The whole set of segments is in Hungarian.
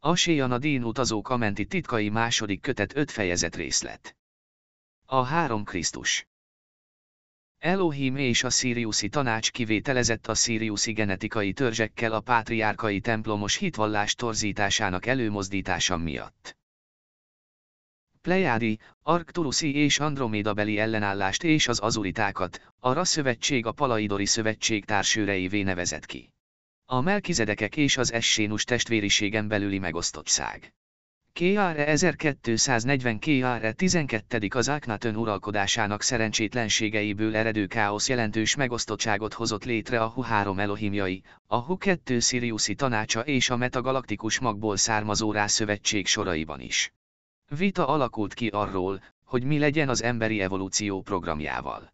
Aséjan a Dín utazók kamenti titkai második kötet öt fejezet részlet. A három Krisztus. Elohim és a szíriuszi tanács kivételezett a szíriuszi genetikai törzsekkel a pátriárkai templomos hitvallás torzításának előmozdítása miatt. Plejádi, Arcturusi és beli ellenállást és az azuritákat, a Raszövetség a Palaidori Szövetség társőreivé nevezett ki. A melkizedekek és az essénus testvériségen belüli megosztottság. Kéáre 1240 Kéáre 12. az Aknatön uralkodásának szerencsétlenségeiből eredő káosz jelentős megosztottságot hozott létre a Hu 3 Elohimjai, a Hu 2 Siriusi tanácsa és a metagalaktikus magból származó rászövetség soraiban is. Vita alakult ki arról, hogy mi legyen az emberi evolúció programjával.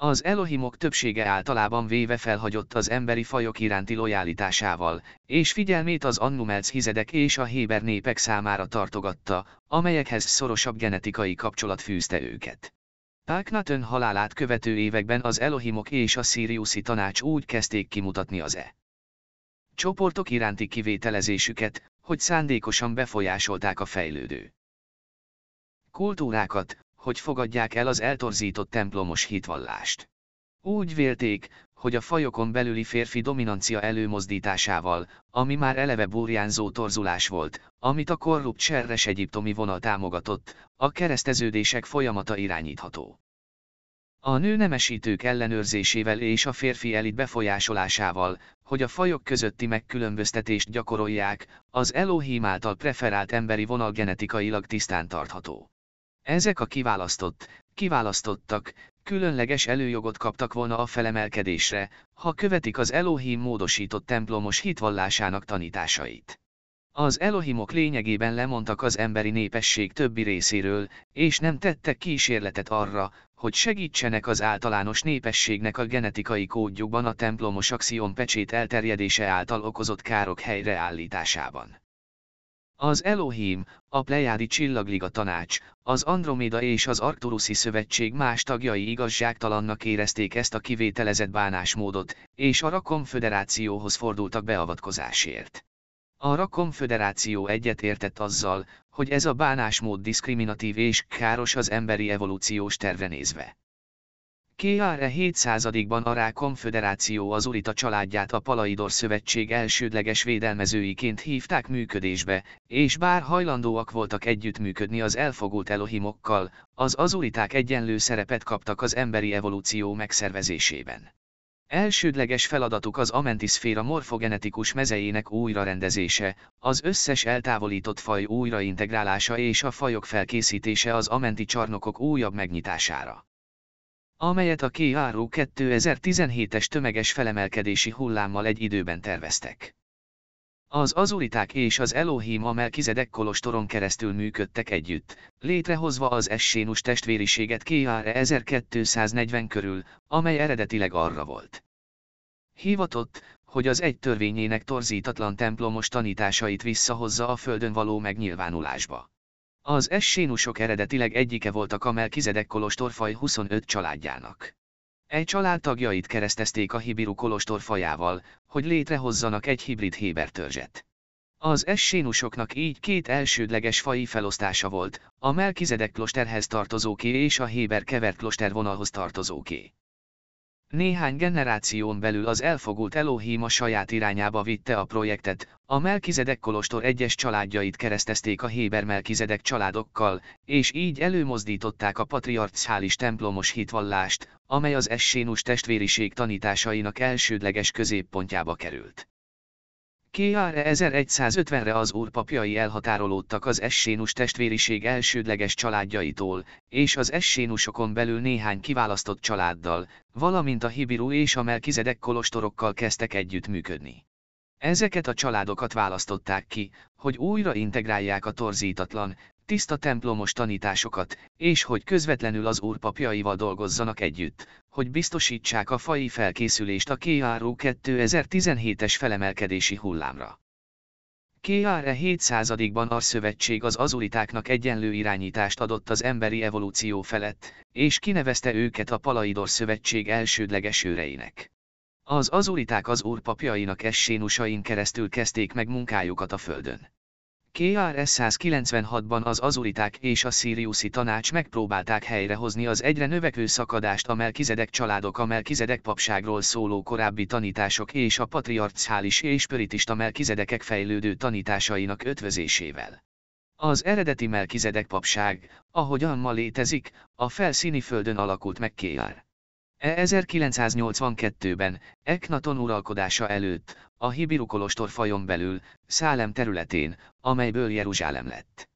Az Elohimok többsége általában véve felhagyott az emberi fajok iránti lojalitásával, és figyelmét az annumelc hizedek és a héber népek számára tartogatta, amelyekhez szorosabb genetikai kapcsolat fűzte őket. Páknatön halálát követő években az Elohimok és a Siriusi tanács úgy kezdték kimutatni az E. Csoportok iránti kivételezésüket, hogy szándékosan befolyásolták a fejlődő kultúrákat, hogy fogadják el az eltorzított templomos hitvallást. Úgy vélték, hogy a fajokon belüli férfi dominancia előmozdításával, ami már eleve burjánzó torzulás volt, amit a korrupt serres egyiptomi vonal támogatott, a kereszteződések folyamata irányítható. A nő nemesítők ellenőrzésével és a férfi elit befolyásolásával, hogy a fajok közötti megkülönböztetést gyakorolják, az Elohim által preferált emberi vonal genetikailag tisztán tartható. Ezek a kiválasztott, kiválasztottak, különleges előjogot kaptak volna a felemelkedésre, ha követik az Elohim módosított templomos hitvallásának tanításait. Az Elohimok lényegében lemondtak az emberi népesség többi részéről, és nem tettek kísérletet arra, hogy segítsenek az általános népességnek a genetikai kódjukban a templomos axiom pecsét elterjedése által okozott károk helyreállításában. Az Elohim, a Plejádi Csillagliga Tanács, az Andromeda és az Arcturuszi Szövetség más tagjai igazságtalannak érezték ezt a kivételezett bánásmódot, és a Rakom Föderációhoz fordultak beavatkozásért. A Rakom Föderáció egyetértett azzal, hogy ez a bánásmód diszkriminatív és káros az emberi evolúciós tervre nézve. KR 700-ban a Rá Konföderáció az Urita családját a Palaidor Szövetség elsődleges védelmezőiként hívták működésbe, és bár hajlandóak voltak együttműködni az elfogult elohimokkal, az azuriták egyenlő szerepet kaptak az emberi evolúció megszervezésében. Elsődleges feladatuk az amentiszféra morfogenetikus mezejének újrarendezése, az összes eltávolított faj újraintegrálása és a fajok felkészítése az amenti csarnokok újabb megnyitására amelyet a KRO 2017-es tömeges felemelkedési hullámmal egy időben terveztek. Az azuriták és az Elohim a Melkizedek kolostoron keresztül működtek együtt, létrehozva az Essénus testvériséget K.R. 1240 körül, amely eredetileg arra volt. Hivatott, hogy az egy törvényének torzítatlan templomos tanításait visszahozza a földön való megnyilvánulásba. Az essénusok eredetileg egyike volt a Kamel Kizedek Kolostorfaj 25 családjának. Egy család tagjait keresztezték a Hibiru kolostorfajával, hogy létrehozzanak egy hibrid Héber törzset. Az essénusoknak így két elsődleges fai felosztása volt, a Melkizedek klosterhez tartozóké és a Héber kevert kloster vonalhoz tartozóké. Néhány generáción belül az elfogult Elohim a saját irányába vitte a projektet, a Melkizedek Kolostor egyes családjait keresztezték a Héber Melkizedek családokkal, és így előmozdították a patriarchális templomos hitvallást, amely az essénus testvériség tanításainak elsődleges középpontjába került. Kiára 1150-re az úrpapjai elhatárolódtak az essénus testvériség elsődleges családjaitól, és az essénusokon belül néhány kiválasztott családdal, valamint a Hibirú és a Melkizedek kolostorokkal kezdtek együttműködni. Ezeket a családokat választották ki, hogy újra integrálják a torzítatlan, tiszta templomos tanításokat, és hogy közvetlenül az úr papjaival dolgozzanak együtt, hogy biztosítsák a fai felkészülést a KRU 2017-es felemelkedési hullámra. KRE 700-ban a szövetség az azulitáknak egyenlő irányítást adott az emberi evolúció felett, és kinevezte őket a Palaidor szövetség elsődleges őreinek. Az azuriták az úrpapjainak essénusain keresztül kezdték meg munkájukat a földön. KRS 196-ban az azuriták és a szíriuszi tanács megpróbálták helyrehozni az egyre növekvő szakadást a Melkizedek családok a Melkizedek papságról szóló korábbi tanítások és a patriarchális és pöritista Melkizedekek fejlődő tanításainak ötvözésével. Az eredeti Melkizedek papság, ahogyan ma létezik, a felszíni földön alakult meg KR. 1982-ben, Eknaton uralkodása előtt, a Hibiru kolostor fajon belül, Szálem területén, amelyből Jeruzsálem lett.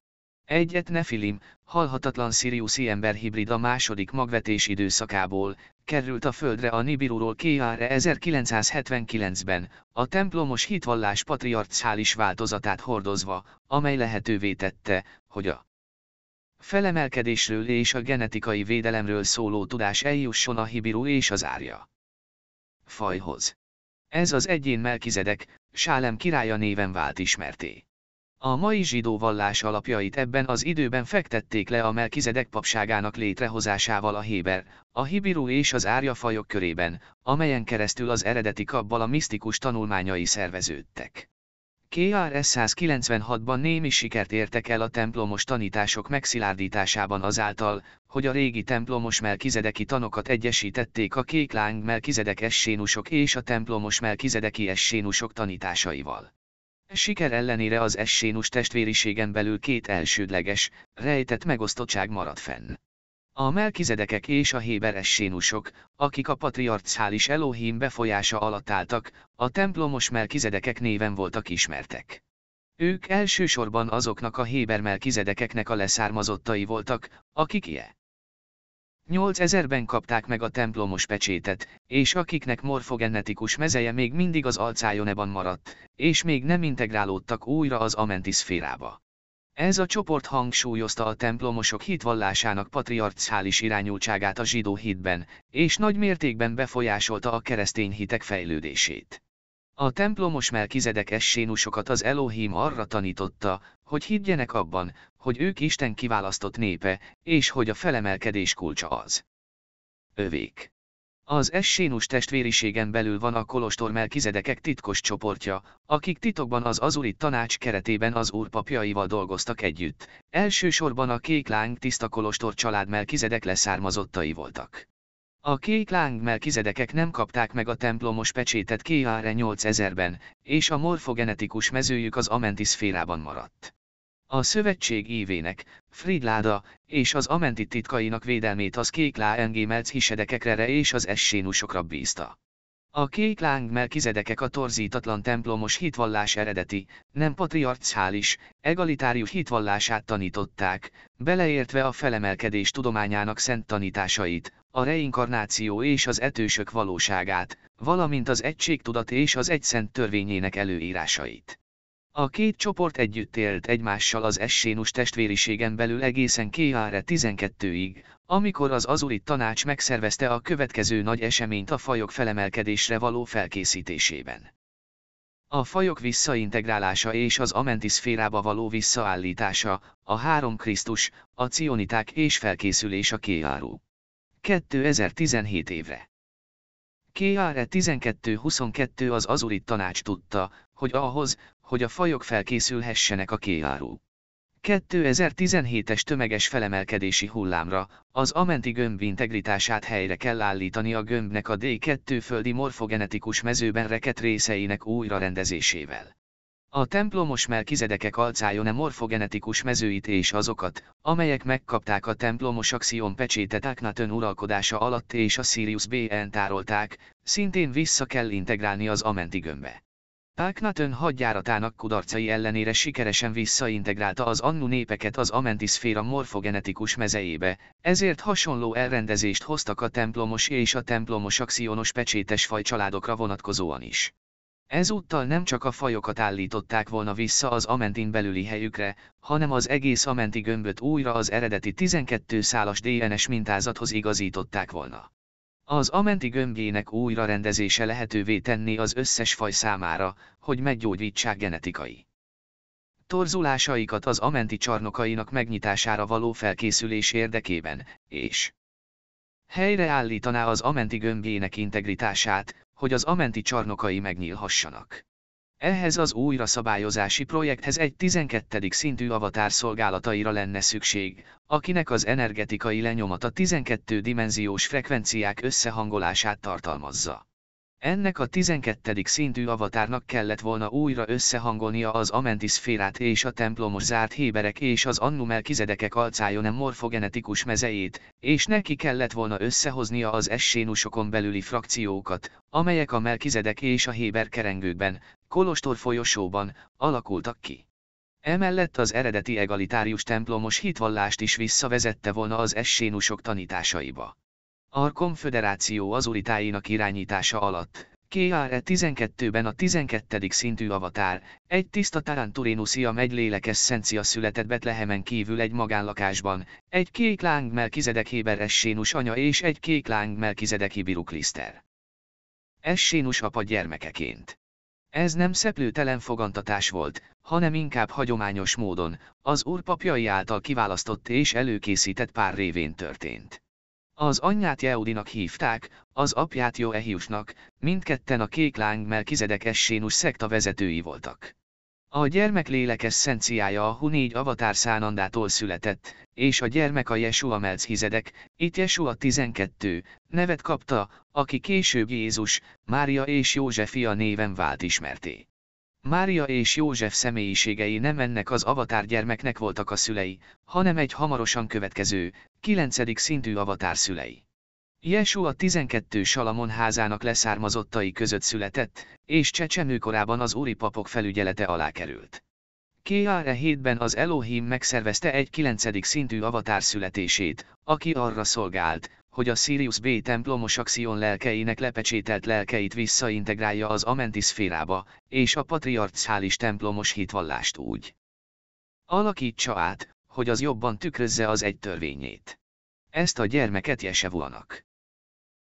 Egyet Nefilim, halhatatlan Siriuszi ember hibrid a második magvetés időszakából, került a földre a Nibiruról Kéjára 1979-ben, e a templomos hitvallás patriarchális változatát hordozva, amely lehetővé tette, hogy a felemelkedésről és a genetikai védelemről szóló tudás eljusson a hibiru és az árja. Fajhoz. Ez az egyén Melkizedek, Sálem királya néven vált ismerté. A mai zsidó vallás alapjait ebben az időben fektették le a Melkizedek papságának létrehozásával a Héber, a Hibiru és az Árja fajok körében, amelyen keresztül az eredeti kabbal a misztikus tanulmányai szerveződtek. KRS 196-ban némi sikert értek el a templomos tanítások megszilárdításában azáltal, hogy a régi templomos melkizedeki tanokat egyesítették a kék láng melkizedek essénusok és a templomos melkizedeki essénusok tanításaival. E siker ellenére az essénus testvériségen belül két elsődleges, rejtett megosztottság maradt fenn. A melkizedekek és a héberes sénusok, akik a patriarcális Elohim befolyása alatt álltak, a templomos melkizedekek néven voltak ismertek. Ők elsősorban azoknak a héber melkizedekeknek a leszármazottai voltak, akik ilyen. 8000-ben kapták meg a templomos pecsétet, és akiknek morfogenetikus mezeje még mindig az alcájoneban maradt, és még nem integrálódtak újra az amenti szférába. Ez a csoport hangsúlyozta a templomosok hitvallásának patriarchális irányultságát a zsidó hitben, és nagy mértékben befolyásolta a keresztény hitek fejlődését. A templomos melkizedek essénusokat az Elohim arra tanította, hogy higgyenek abban, hogy ők Isten kiválasztott népe, és hogy a felemelkedés kulcsa az. Övék. Az essénus testvériségen belül van a kolostor melkizedekek titkos csoportja, akik titokban az azuri tanács keretében az úrpapjaival dolgoztak együtt. Elsősorban a kék láng tiszta kolostor család melkizedek leszármazottai voltak. A kék láng melkizedekek nem kapták meg a templomos pecsétet KR 8000-ben, és a morfogenetikus mezőjük az amenti szférában maradt. A szövetség évének, Fridláda, és az Amenti titkainak védelmét az kék láengémelc hisedekekre és az essénusokra bízta. A kék melkizedekek a torzítatlan templomos hitvallás eredeti, nem patriarchális, egalitárius hitvallását tanították, beleértve a felemelkedés tudományának szent tanításait, a reinkarnáció és az etősök valóságát, valamint az egységtudat és az egyszent törvényének előírásait. A két csoport együtt élt egymással az essénus testvériségen belül egészen KR 12-ig, amikor az Azuri Tanács megszervezte a következő nagy eseményt a fajok felemelkedésre való felkészítésében. A fajok visszaintegrálása és az amentiszférába való visszaállítása, a három Krisztus, a cioniták és felkészülés a KR. 2017 évre. KR 12-22 az Azuri Tanács tudta, hogy ahhoz, hogy a fajok felkészülhessenek a kéjáró. 2017-es tömeges felemelkedési hullámra, az amenti gömb integritását helyre kell állítani a gömbnek a D2 földi morfogenetikus mezőben reket részeinek újrarendezésével. A templomos melkizedekek alcájon a e morfogenetikus mezőit és azokat, amelyek megkapták a templomos axion pecsétet Aknaton uralkodása alatt és a Sirius b B-en tárolták, szintén vissza kell integrálni az amenti gömbbe. Páknaton hadjáratának kudarcai ellenére sikeresen visszaintegrálta az annu népeket az amentiszféra morfogenetikus mezejébe, ezért hasonló elrendezést hoztak a templomos és a templomos axionos pecsétes faj családokra vonatkozóan is. Ezúttal nem csak a fajokat állították volna vissza az amentin belüli helyükre, hanem az egész amenti gömböt újra az eredeti 12 szálas DNS mintázathoz igazították volna. Az amenti gömbjének újra rendezése lehetővé tenni az összes faj számára, hogy meggyógyítsák genetikai torzulásaikat az amenti csarnokainak megnyitására való felkészülés érdekében, és helyreállítaná az amenti gömbjének integritását, hogy az amenti csarnokai megnyílhassanak. Ehhez az újra szabályozási projekthez egy 12. szintű avatár szolgálataira lenne szükség, akinek az energetikai lenyomata 12 dimenziós frekvenciák összehangolását tartalmazza. Ennek a 12. szintű avatárnak kellett volna újra összehangolnia az amentiszférát és a templomos zárt héberek és az Annumel kizedekek alcájonem morfogenetikus mezejét, és neki kellett volna összehoznia az essénusokon belüli frakciókat, amelyek a melkizedek és a héber kerengőkben, Kolostor folyosóban alakultak ki. Emellett az eredeti egalitárius templomos hitvallást is visszavezette volna az essénusok tanításaiba. A konfederáció azuritáinak irányítása alatt, kr 12-ben a 12. E szintű avatár, egy tiszta Taranturénusia megy lélekes szencia született Betlehemen kívül egy magánlakásban, egy kék láng Melkizedek Héber Essénus anya és egy kék láng Melkizedek Ibirukliszter. Essénus apa gyermekeként. Ez nem szeplőtelen fogantatás volt, hanem inkább hagyományos módon, az úr papjai által kiválasztott és előkészített pár révén történt. Az anyját Jeudinak hívták, az apját Joehiusnak, mindketten a kék láng Melkizedek Essénus szekta vezetői voltak. A gyermek lélek eszenciája a Hunégy Avatár Szánandától született, és a gyermek a Jesua Melchizedek, itt Jesua 12, nevet kapta, aki később Jézus, Mária és József fia néven vált ismerté. Mária és József személyiségei nem ennek az avatár gyermeknek voltak a szülei, hanem egy hamarosan következő, 9. szintű avatár szülei a 12 Salamon házának leszármazottai között született, és csecsemőkorában az úri papok felügyelete alá került. Kéjára 7-ben az Elohim megszervezte egy 9. szintű avatár születését, aki arra szolgált, hogy a Sirius B templomos axion lelkeinek lepecsételt lelkeit visszaintegrálja az Amenti szférába, és a patriarchális templomos hitvallást úgy alakítsa át, hogy az jobban tükrözze az egy törvényét. Ezt a gyermeket jesevulanak.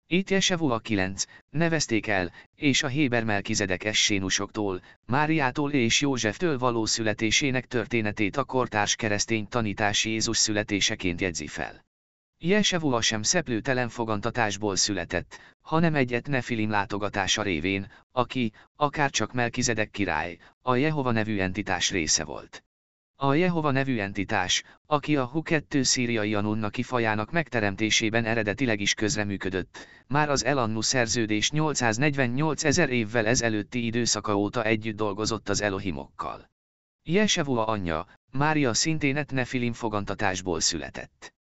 Étjesevó a kilenc, nevezték el, és a Héber Melkizedek essénusoktól, Máriától és Józseftől való születésének történetét a kortárs keresztény tanítás Jézus születéseként jegyzi fel. Jesevua sem szeplőtelen fogantatásból született, hanem egyet Nefilim látogatása révén, aki, akárcsak Melkizedek király, a Jehova nevű entitás része volt. A Jehova nevű entitás, aki a Hu-2 szíriai Anunna kifajának megteremtésében eredetileg is közreműködött, már az Elannu szerződés 848 ezer évvel ezelőtti időszaka óta együtt dolgozott az Elohimokkal. Jesevua anyja, Mária szintén etnefilim fogantatásból született.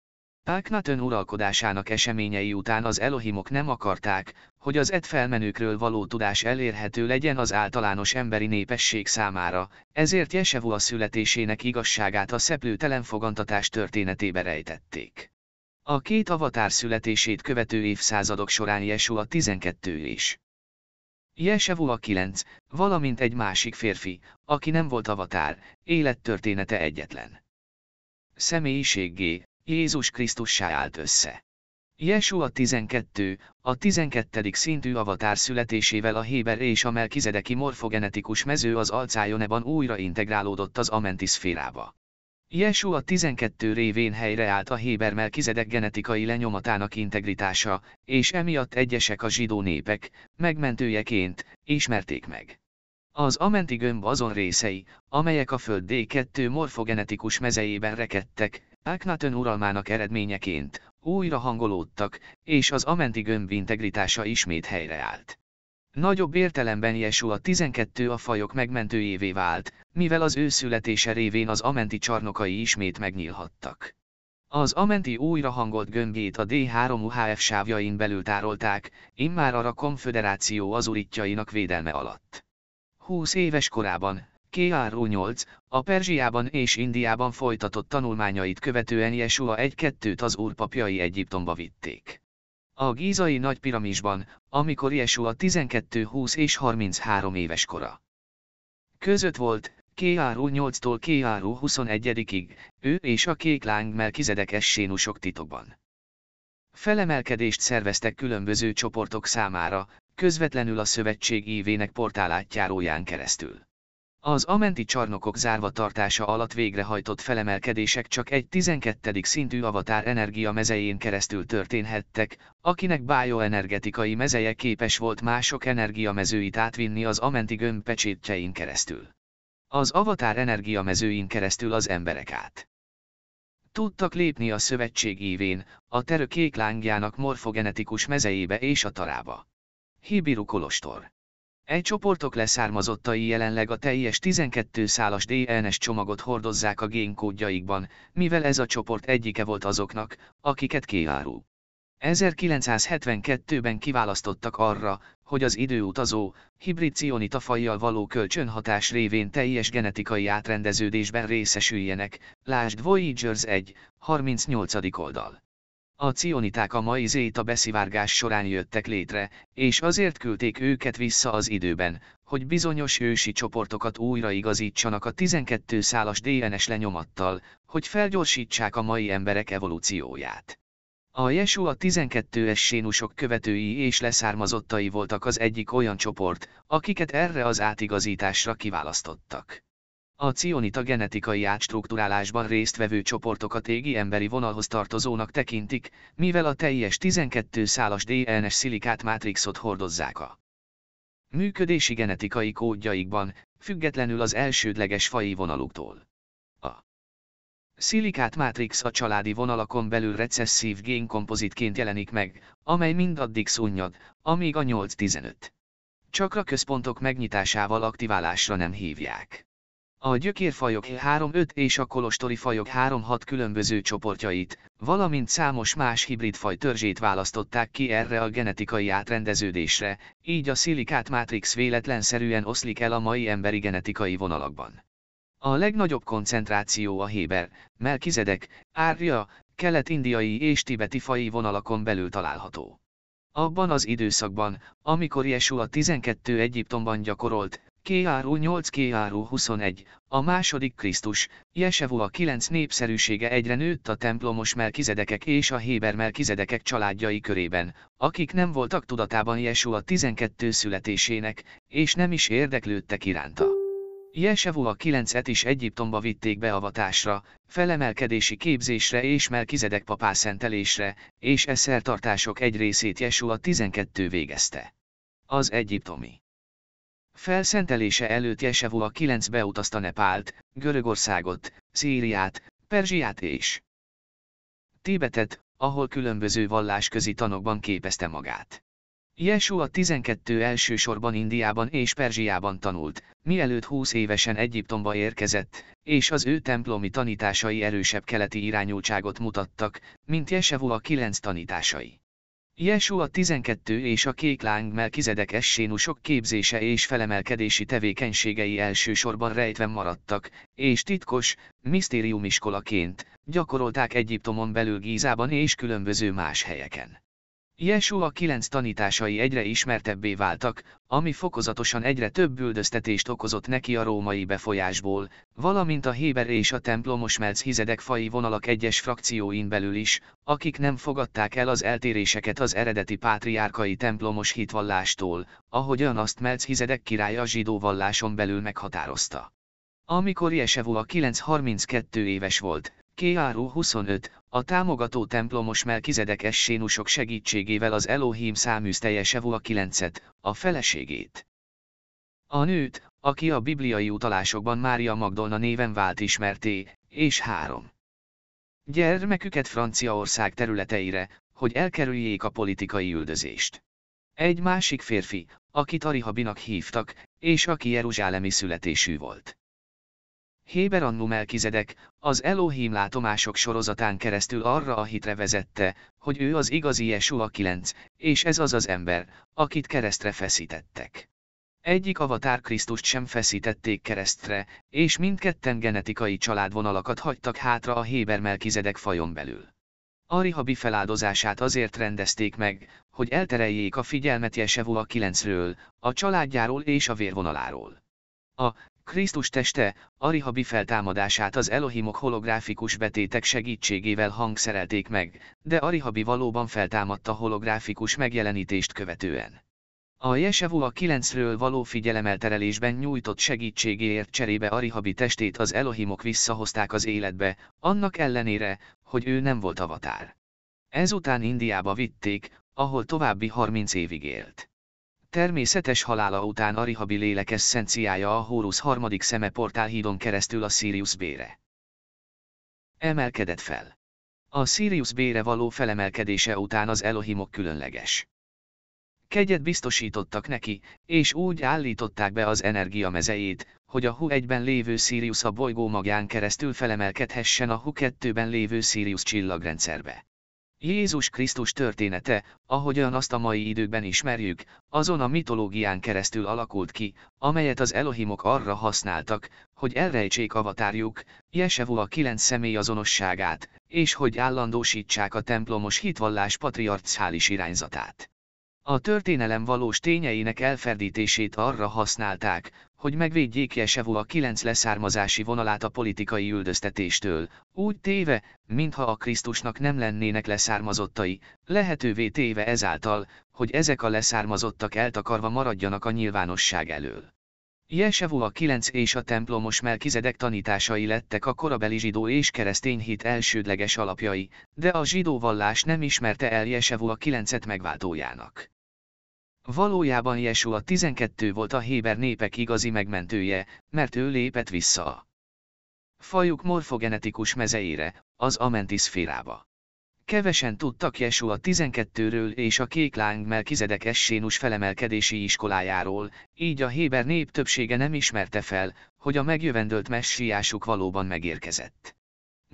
Páknaton uralkodásának eseményei után az Elohimok nem akarták, hogy az et felmenőkről való tudás elérhető legyen az általános emberi népesség számára, ezért Jesevua születésének igazságát a szeplőtelen fogantatás történetébe rejtették. A két avatár születését követő évszázadok során Jesua 12 is. Jesevua 9, valamint egy másik férfi, aki nem volt avatár, élettörténete egyetlen. Személyiséggé, Jézus Krisztussá állt össze. Jesua 12, a 12. szintű avatár születésével a Héber és a Melkizedeki morfogenetikus mező az Alcájoneban újra integrálódott az Amenti szférába. Jesua 12 révén helyreállt a Héber Melkizedek genetikai lenyomatának integritása, és emiatt egyesek a zsidó népek, megmentőjeként, ismerték meg. Az amenti gömb azon részei, amelyek a Föld D2 morfogenetikus mezejében rekedtek, Aknaton uralmának eredményeként újra hangolódtak, és az amenti gömb integritása ismét helyreállt. Nagyobb értelemben Jesu a 12 a fajok megmentőjévé vált, mivel az ő születése révén az amenti csarnokai ismét megnyílhattak. Az amenti újrahangolt gömbjét a D3UHF sávjain belül tárolták, immár a az azuritjainak védelme alatt. 20 éves korában, KRU 8, a Perzsiában és Indiában folytatott tanulmányait követően Jesua 1-2-t az úrpapjai Egyiptomba vitték. A gízai nagy piramisban, amikor Jesua 12-20 és 33 éves kora. Között volt, KRU 8-tól KRU 21-ig, ő és a kék láng melkizedek essénusok titokban. Felemelkedést szerveztek különböző csoportok számára, közvetlenül a szövetség ívének portálátjáróján keresztül. Az amenti csarnokok zárva tartása alatt végrehajtott felemelkedések csak egy 12. szintű avatár energia mezején keresztül történhettek, akinek bioenergetikai mezeje képes volt mások energiamezőit átvinni az amenti gömb pecsétjein keresztül. Az avatár energiamezőin keresztül az emberek át. Tudtak lépni a szövetség ívén, a terő kék lángjának morfogenetikus mezejébe és a tarába. Hibiru Kolostor E csoportok leszármazottai jelenleg a teljes 12 szálas DNS csomagot hordozzák a génkódjaikban, mivel ez a csoport egyike volt azoknak, akiket kiárul. 1972-ben kiválasztottak arra, hogy az időutazó, hibrid cionita fajjal való kölcsönhatás révén teljes genetikai átrendeződésben részesüljenek, lásd Voyagers 1, 38. oldal. A cioniták a mai zéta beszivárgás során jöttek létre, és azért küldték őket vissza az időben, hogy bizonyos ősi csoportokat újraigazítsanak a 12 szálas DNS lenyomattal, hogy felgyorsítsák a mai emberek evolúcióját. A a 12-es sénusok követői és leszármazottai voltak az egyik olyan csoport, akiket erre az átigazításra kiválasztottak. A cionita genetikai átstruktúrálásban résztvevő csoportokat égi emberi vonalhoz tartozónak tekintik, mivel a teljes 12 szálas DNS szilikát mátrixot hordozzák a működési genetikai kódjaikban, függetlenül az elsődleges fai vonaluktól. A szilikát mátrix a családi vonalakon belül recesszív génkompozitként jelenik meg, amely mindaddig szunnyad, amíg a 8-15. Csakra központok megnyitásával aktiválásra nem hívják a gyökérfajok 3-5 és a kolostori fajok 3-6 különböző csoportjait, valamint számos más hibridfaj törzsét választották ki erre a genetikai átrendeződésre, így a szilikát mátrix véletlenszerűen oszlik el a mai emberi genetikai vonalakban. A legnagyobb koncentráció a Héber, Melkizedek, Árja, kelet-indiai és tibeti fai vonalakon belül található. Abban az időszakban, amikor Jesu a 12 Egyiptomban gyakorolt, Kiáró 8 Kiáró 21, a második Krisztus, Jesevo a kilenc népszerűsége egyre nőtt a templomos melkizedekek és a héber melkizedekek családjai körében, akik nem voltak tudatában Jesu a 12 születésének, és nem is érdeklődtek iránta. Jesevo a kilencet is Egyiptomba vitték beavatásra, felemelkedési képzésre és melkizedek papászentelésre, és eszertartások egy részét Jesu a 12 végezte. Az egyiptomi Felszentelése előtt Jesevó a kilenc beutazta Nepált, Görögországot, Szíriát, Perzsiát és Tibetet, ahol különböző vallásközi tanokban képezte magát. Jesú a 12 elsősorban Indiában és Perzsiában tanult, mielőtt 20 évesen Egyiptomba érkezett, és az ő templomi tanításai erősebb keleti irányultságot mutattak, mint Jesevu a kilenc tanításai a 12 és a kék láng melkizedek essénusok képzése és felemelkedési tevékenységei elsősorban rejtve maradtak, és titkos, misztériumiskolaként gyakorolták Egyiptomon belül Gízában és különböző más helyeken. Jesua kilenc tanításai egyre ismertebbé váltak, ami fokozatosan egyre több üldöztetést okozott neki a római befolyásból, valamint a Héber és a templomos melc hizedek fai vonalak egyes frakcióin belül is, akik nem fogadták el az eltéréseket az eredeti pátriárkai templomos hitvallástól, ahogyan azt melc hizedek király a zsidó valláson belül meghatározta. Amikor Jesevu a 932 éves volt, Kiáru 25, a támogató templomos Melkizedek essénusok segítségével az Elohim száműzteje Sevó a kilencet, a feleségét. A nőt, aki a bibliai utalásokban Mária Magdolna néven vált ismerté, és három. Gyermeküket Franciaország területeire, hogy elkerüljék a politikai üldözést. Egy másik férfi, akit Arihabinak hívtak, és aki jeruzsálemi születésű volt. Héber Annu Melkizedek, az Elohim látomások sorozatán keresztül arra a hitre vezette, hogy ő az igazi Jesua 9, és ez az az ember, akit keresztre feszítettek. Egyik avatár Krisztust sem feszítették keresztre, és mindketten genetikai családvonalakat hagytak hátra a Héber Melkizedek fajon belül. Arihabi feláldozását azért rendezték meg, hogy eltereljék a figyelmet Jesua 9-ről, a családjáról és a vérvonaláról. A Krisztus teste, Arihabi feltámadását az Elohimok holográfikus betétek segítségével hangszerelték meg, de Arihabi valóban feltámadta holográfikus megjelenítést követően. A Jesevu a 9-ről való figyelemelterelésben nyújtott segítségéért cserébe Arihabi testét az Elohimok visszahozták az életbe, annak ellenére, hogy ő nem volt avatár. Ezután Indiába vitték, ahol további 30 évig élt. Természetes halála után Arihabi lélek eszenciája a Hórusz harmadik szeme portálhídon keresztül a Sirius bére. Emelkedett fel. A Sirius bére való felemelkedése után az Elohimok különleges. Kegyet biztosítottak neki, és úgy állították be az energia mezejét, hogy a Hu 1-ben lévő Sirius a bolygó magján keresztül felemelkedhessen a Hu 2-ben lévő Sirius csillagrendszerbe. Jézus Krisztus története, ahogyan azt a mai időkben ismerjük, azon a mitológián keresztül alakult ki, amelyet az Elohimok arra használtak, hogy elrejtsék avatárjuk, Jesevu a kilenc személy azonosságát, és hogy állandósítsák a templomos hitvallás patriarcális irányzatát. A történelem valós tényeinek elferdítését arra használták, hogy megvédjék Jesevo a kilenc leszármazási vonalát a politikai üldöztetéstől, úgy téve, mintha a Krisztusnak nem lennének leszármazottai, lehetővé téve ezáltal, hogy ezek a leszármazottak eltakarva maradjanak a nyilvánosság elől. Jesevo a kilenc és a templomos Melkizedek tanításai lettek a korabeli zsidó és keresztény hit elsődleges alapjai, de a zsidó vallás nem ismerte el Jesevo a kilencet megváltójának. Valójában a 12 volt a héber népek igazi megmentője, mert ő lépett vissza a fajuk morfogenetikus mezeire, az amenti szférába. Kevesen tudtak a 12-ről és a kék láng Melkizedek Essénus felemelkedési iskolájáról, így a héber nép többsége nem ismerte fel, hogy a megjövendölt messiásuk valóban megérkezett.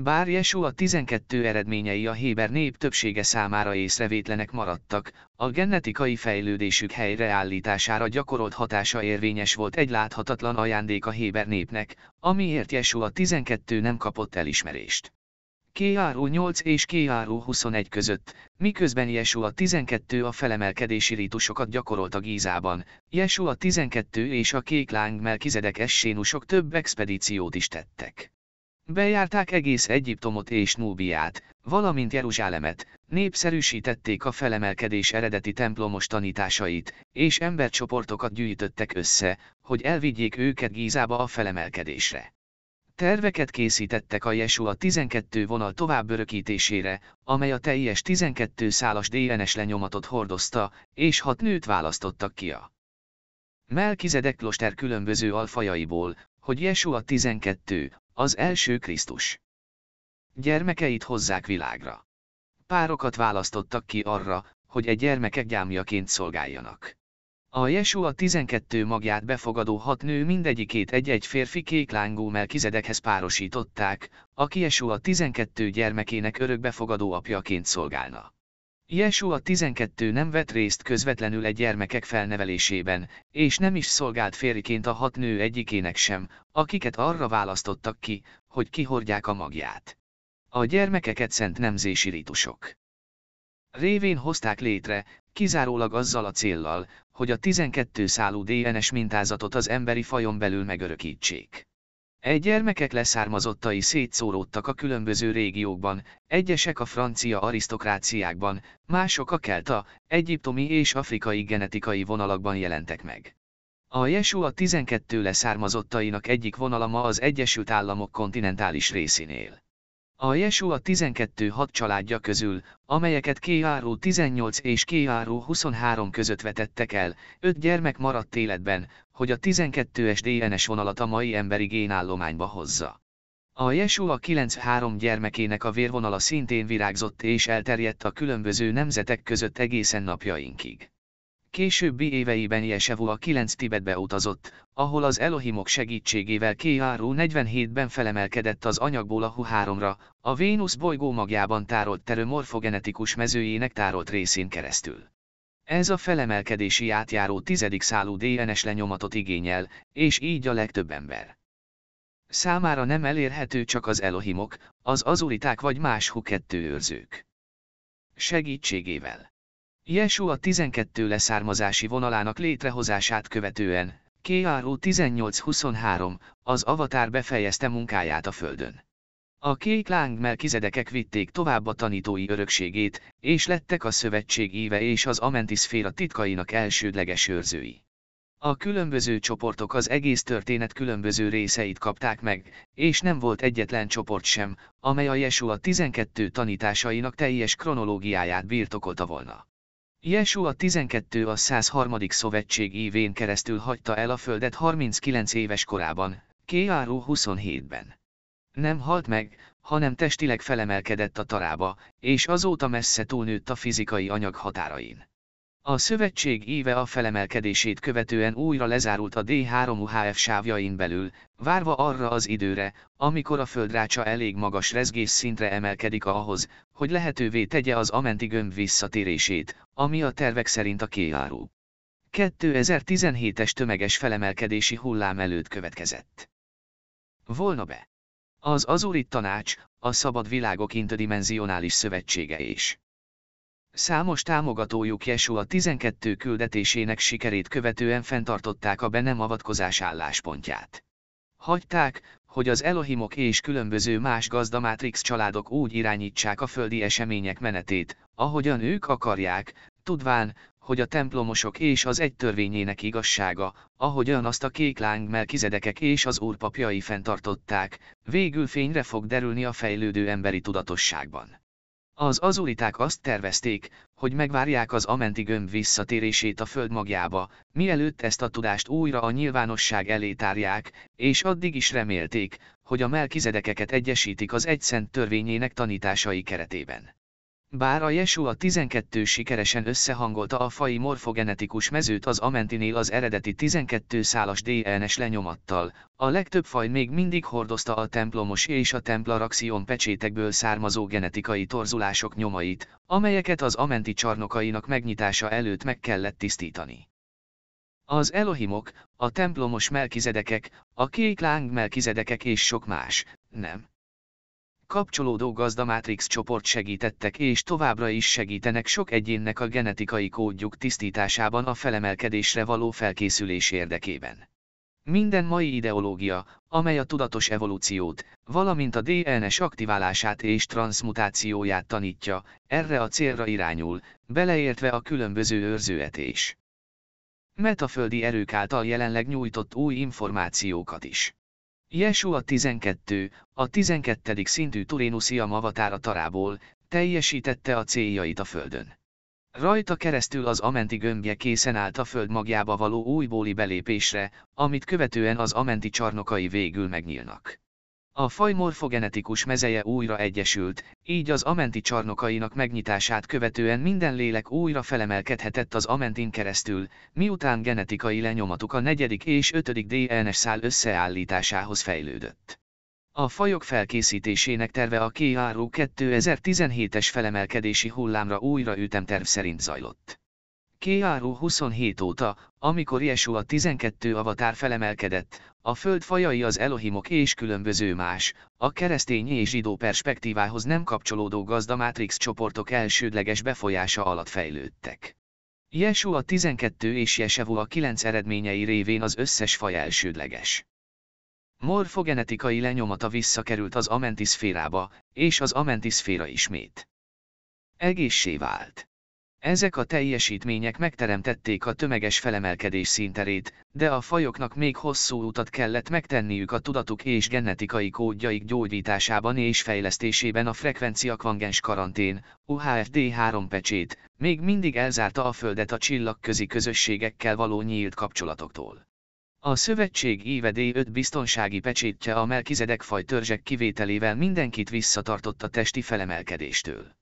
Bár Jesua 12 eredményei a Héber nép többsége számára észrevétlenek maradtak, a genetikai fejlődésük helyreállítására gyakorolt hatása érvényes volt egy láthatatlan ajándék a Héber népnek, amiért Jesua 12 nem kapott elismerést. Kiáró 8 és Kiáró 21 között, miközben Jesua 12 a felemelkedési rítusokat gyakorolt a Gízában, Jesua 12 és a kék láng melkizedek essénusok több expedíciót is tettek. Bejárták egész Egyiptomot és Núbiát, valamint Jeruzsálemet, népszerűsítették a felemelkedés eredeti templomos tanításait, és embercsoportokat gyűjtöttek össze, hogy elvigyék őket Gízába a felemelkedésre. Terveket készítettek a Jesua 12 vonal tovább örökítésére, amely a teljes 12 szálas DNS lenyomatot hordozta, és hat nőt választottak ki a Melkizedek Kloster különböző alfajaiból, hogy Jesua 12, az első Krisztus. Gyermekeit hozzák világra. Párokat választottak ki arra, hogy egy gyermekek gyámjaként szolgáljanak. A Jesua 12 magját befogadó hat nő mindegyikét egy-egy férfi kék lángú melkizedekhez párosították, aki Jesua 12 gyermekének örökbefogadó apjaként szolgálna. Jesua a 12 nem vett részt közvetlenül egy gyermekek felnevelésében, és nem is szolgált férjként a hat nő egyikének sem, akiket arra választottak ki, hogy kihordják a magját. A gyermekeket szent nemzési ritusok. Révén hozták létre, kizárólag azzal a céllal, hogy a 12 szálú DNS mintázatot az emberi fajon belül megörökítsék. E gyermekek leszármazottai szétszóródtak a különböző régiókban, egyesek a francia arisztokráciákban, mások a kelta, egyiptomi és afrikai genetikai vonalakban jelentek meg. A Jesua 12 leszármazottainak egyik vonala ma az Egyesült Államok kontinentális részén él. A Jesua 12 hat családja közül, amelyeket Kéáró 18 és Kéáró 23 között vetettek el, öt gyermek maradt életben, hogy a 12-es DNS vonalat a mai emberi génállományba hozza. A Jesua 93 gyermekének a vérvonala szintén virágzott és elterjedt a különböző nemzetek között egészen napjainkig. Későbbi éveiben a 9 Tibetbe utazott, ahol az Elohimok segítségével Kiáró 47-ben felemelkedett az anyagból a Hu-3-ra, a Vénusz bolygó magjában tárolt terő morfogenetikus mezőjének tárolt részén keresztül. Ez a felemelkedési átjáró tizedik szálú DNS lenyomatot igényel, és így a legtöbb ember. Számára nem elérhető csak az Elohimok, az azuriták vagy más Hu-2 őrzők. Segítségével a 12 leszármazási vonalának létrehozását követően, KRO 1823, az avatár befejezte munkáját a Földön. A kék láng melkizedekek vitték tovább a tanítói örökségét, és lettek a szövetség éve és az amentiszféra titkainak elsődleges őrzői. A különböző csoportok az egész történet különböző részeit kapták meg, és nem volt egyetlen csoport sem, amely a a 12 tanításainak teljes kronológiáját birtokolta volna a 12 a 103. szövetség évén keresztül hagyta el a földet 39 éves korában, Kéáró 27-ben. Nem halt meg, hanem testileg felemelkedett a tarába, és azóta messze túlnőtt a fizikai anyag határain. A szövetség éve a felemelkedését követően újra lezárult a D3UHF sávjain belül, várva arra az időre, amikor a földrácsa elég magas rezgés szintre emelkedik ahhoz, hogy lehetővé tegye az amenti gömb visszatérését, ami a tervek szerint a kéjáró. 2017-es tömeges felemelkedési hullám előtt következett. Volna be. Az azurit Tanács, a Szabad Világok Interdimensionális Szövetsége is. Számos támogatójuk a 12 küldetésének sikerét követően fenntartották a be nem avatkozás álláspontját. Hagyták, hogy az Elohimok és különböző más gazdamátrix családok úgy irányítsák a földi események menetét, ahogyan ők akarják, tudván, hogy a templomosok és az egy törvényének igazsága, ahogyan azt a kék láng melkizedekek és az úrpapjai fenntartották, végül fényre fog derülni a fejlődő emberi tudatosságban. Az azuriták azt tervezték, hogy megvárják az amenti gömb visszatérését a föld magjába, mielőtt ezt a tudást újra a nyilvánosság elé tárják, és addig is remélték, hogy a melkizedekeket egyesítik az egyszent törvényének tanításai keretében. Bár a Jesua 12 sikeresen összehangolta a fai morfogenetikus mezőt az amentinél az eredeti 12 szálas DNS lenyomattal, a legtöbb faj még mindig hordozta a templomos és a templaraxion pecsétekből származó genetikai torzulások nyomait, amelyeket az amenti csarnokainak megnyitása előtt meg kellett tisztítani. Az elohimok, a templomos melkizedekek, a kék láng melkizedekek és sok más, nem kapcsolódó gazdamátrix csoport segítettek és továbbra is segítenek sok egyénnek a genetikai kódjuk tisztításában a felemelkedésre való felkészülés érdekében. Minden mai ideológia, amely a tudatos evolúciót, valamint a DNS aktiválását és transmutációját tanítja, erre a célra irányul, beleértve a különböző őrzőetés. metaföldi erők által jelenleg nyújtott új információkat is. Jesua 12, a 12. szintű Turénusiam avatára tarából, teljesítette a céljait a földön. Rajta keresztül az amenti gömbje készen állt a föld magjába való újbóli belépésre, amit követően az amenti csarnokai végül megnyílnak. A faj morfogenetikus mezeje újra egyesült, így az amenti csarnokainak megnyitását követően minden lélek újra felemelkedhetett az amentin keresztül, miután genetikai lenyomatuk a negyedik és ötödik DNS szál összeállításához fejlődött. A fajok felkészítésének terve a KRU 2017-es felemelkedési hullámra újra ütemterv szerint zajlott. KRU 27 óta, amikor Jesua 12 avatár felemelkedett, a föld fajai az elohimok és különböző más, a keresztény és zsidó perspektívához nem kapcsolódó gazda mátrix csoportok elsődleges befolyása alatt fejlődtek. Jesu a 12 és Jesevu a 9 eredményei révén az összes faj elsődleges. Morfogenetikai lenyomata visszakerült az amentiszférába, és az amentiszféra ismét egészsé vált. Ezek a teljesítmények megteremtették a tömeges felemelkedés szinterét, de a fajoknak még hosszú utat kellett megtenniük a tudatuk és genetikai kódjaik gyógyításában és fejlesztésében a frekvenciakvangens karantén, UHFD-3 pecsét, még mindig elzárta a Földet a csillagközi közösségekkel való nyílt kapcsolatoktól. A szövetség éve D5 biztonsági pecsétje a melkizedek faj törzsek kivételével mindenkit visszatartott a testi felemelkedéstől.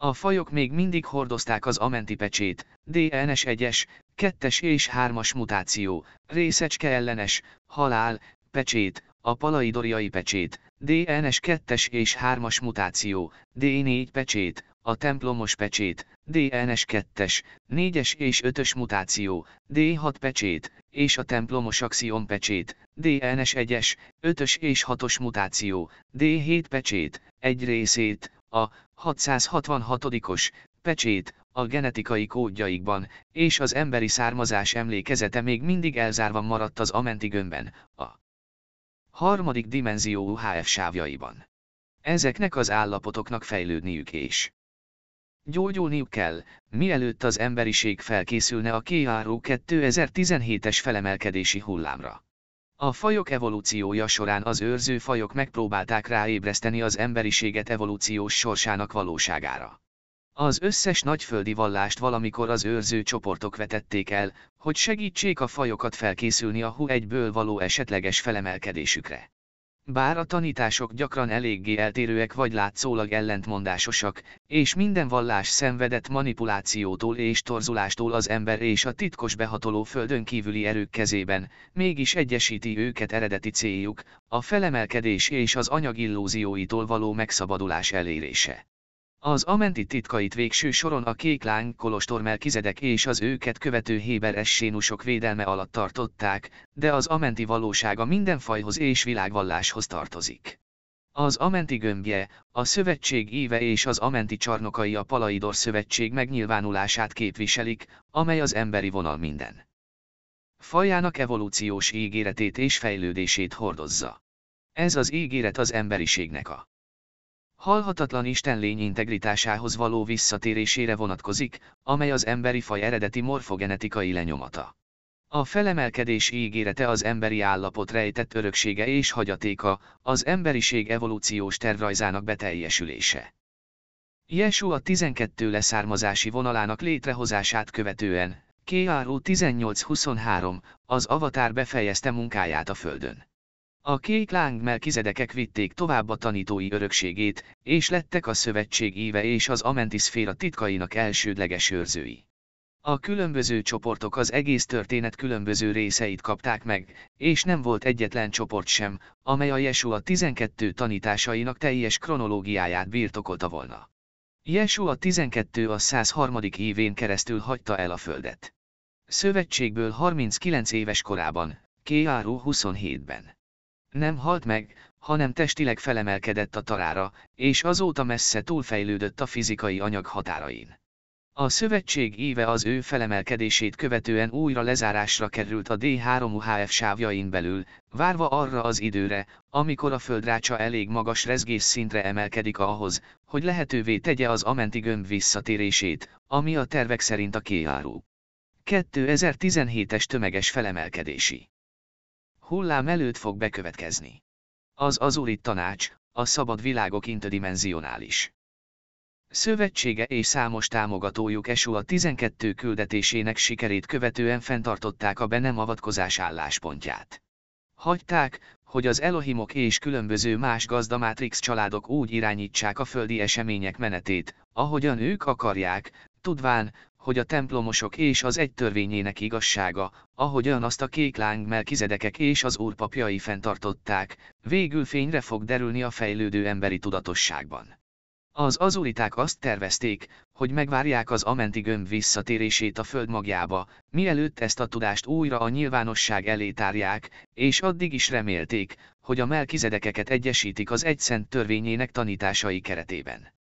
A fajok még mindig hordozták az amenti pecsét, DNS 1-es, 2-es és 3-as mutáció, részecske ellenes, halál, pecsét, a palaidoriai pecsét, DNS 2-es és 3-as mutáció, D4 pecsét, a templomos pecsét, DNS 2-es, 4-es és 5-ös mutáció, D6 pecsét, és a templomos axion pecsét, DNS 1-es, 5-ös és 6-os mutáció, D7 pecsét, egy részét, a 666-os, pecsét, a genetikai kódjaikban, és az emberi származás emlékezete még mindig elzárva maradt az amenti gömbben, a harmadik dimenzió UHF sávjaiban. Ezeknek az állapotoknak fejlődniük és gyógyulniuk kell, mielőtt az emberiség felkészülne a kiáró 2017-es felemelkedési hullámra. A fajok evolúciója során az őrző fajok megpróbálták ráébreszteni az emberiséget evolúciós sorsának valóságára. Az összes nagyföldi vallást valamikor az őrző csoportok vetették el, hogy segítsék a fajokat felkészülni a hu egyből való esetleges felemelkedésükre. Bár a tanítások gyakran eléggé eltérőek vagy látszólag ellentmondásosak, és minden vallás szenvedett manipulációtól és torzulástól az ember és a titkos behatoló földön kívüli erők kezében, mégis egyesíti őket eredeti céljuk, a felemelkedés és az anyag illúzióitól való megszabadulás elérése. Az amenti titkait végső soron a kék láng kolostormel kizedek és az őket követő héber essénusok védelme alatt tartották, de az amenti valósága minden fajhoz és világvalláshoz tartozik. Az Amenti gömbje, a szövetség éve és az Amenti csarnokai a Palaidor szövetség megnyilvánulását képviselik, amely az emberi vonal minden. Fajának evolúciós ígéretét és fejlődését hordozza. Ez az ígéret az emberiségnek a halhatatlan istenlény integritásához való visszatérésére vonatkozik, amely az emberi faj eredeti morfogenetikai lenyomata. A felemelkedés ígérete az emberi állapot rejtett öröksége és hagyatéka, az emberiség evolúciós tervrajzának beteljesülése. Jesu a 12 leszármazási vonalának létrehozását követően, KRU 1823, az avatár befejezte munkáját a Földön. A kék láng melkizedekek vitték tovább a tanítói örökségét, és lettek a szövetség éve és az amentiszféra titkainak elsődleges őrzői. A különböző csoportok az egész történet különböző részeit kapták meg, és nem volt egyetlen csoport sem, amely a a 12 tanításainak teljes kronológiáját birtokolta volna. a 12 a 103. évén keresztül hagyta el a földet. Szövetségből 39 éves korában, K.R.U. 27-ben. Nem halt meg, hanem testileg felemelkedett a talára, és azóta messze túlfejlődött a fizikai anyag határain. A szövetség éve az ő felemelkedését követően újra lezárásra került a D3UHF sávjain belül, várva arra az időre, amikor a földrácsa elég magas rezgés szintre emelkedik ahhoz, hogy lehetővé tegye az amenti gömb visszatérését, ami a tervek szerint a kiáró. 2017-es tömeges felemelkedési hullám előtt fog bekövetkezni. Az azurit tanács, a szabad világok interdimensionális. Szövetsége és számos támogatójuk eső a 12 küldetésének sikerét követően fenntartották a be nem avatkozás álláspontját. Hagyták, hogy az Elohimok és különböző más gazdamátrix családok úgy irányítsák a földi események menetét, ahogyan ők akarják, tudván, hogy a templomosok és az egy törvényének igazsága, ahogyan azt a kék láng melkizedekek és az úrpapjai fenntartották, végül fényre fog derülni a fejlődő emberi tudatosságban. Az azuriták azt tervezték, hogy megvárják az amenti gömb visszatérését a föld magjába, mielőtt ezt a tudást újra a nyilvánosság elé tárják, és addig is remélték, hogy a melkizedekeket egyesítik az egyszent törvényének tanításai keretében.